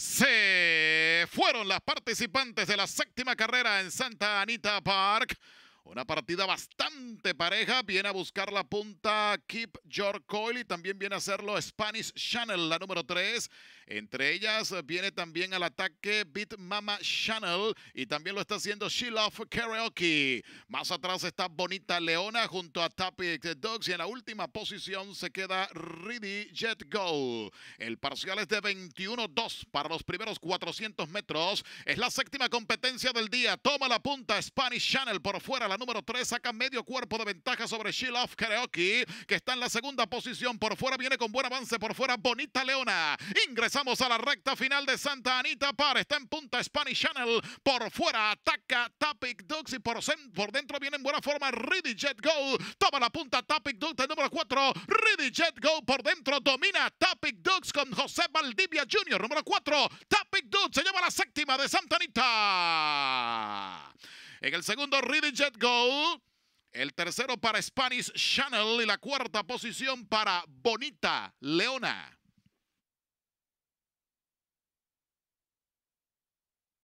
Se fueron las participantes de la séptima carrera en Santa Anita Park. Una partida bastante pareja. Viene a buscar la punta Keep Your Coil y también viene a hacerlo Spanish Channel, la número 3. Entre ellas viene también al ataque Beat Mama Channel y también lo está haciendo She Love Karaoke. Más atrás está Bonita Leona junto a Tapic Dogs y en la última posición se queda Ready Jet Go. El parcial es de 21-2 para los primeros 400 metros. Es la séptima competencia del día. Toma la punta Spanish Channel por fuera número 3 saca medio cuerpo de ventaja sobre shiloh Karaoke, que está en la segunda posición. Por fuera viene con buen avance, por fuera Bonita Leona. Ingresamos a la recta final de Santa Anita Par. Está en punta Spanish Channel. Por fuera ataca Tapic Dux y por, por dentro viene en buena forma Ready Jet Go. Toma la punta Tapic Dux el número 4. Ready Jet Go por dentro domina Tapic Dux con José Valdivia Jr. Número 4. Tapic Dux se lleva la séptima de Santa Anita. En el segundo, reading Jet Go. El tercero para Spanish Channel y la cuarta posición para Bonita Leona.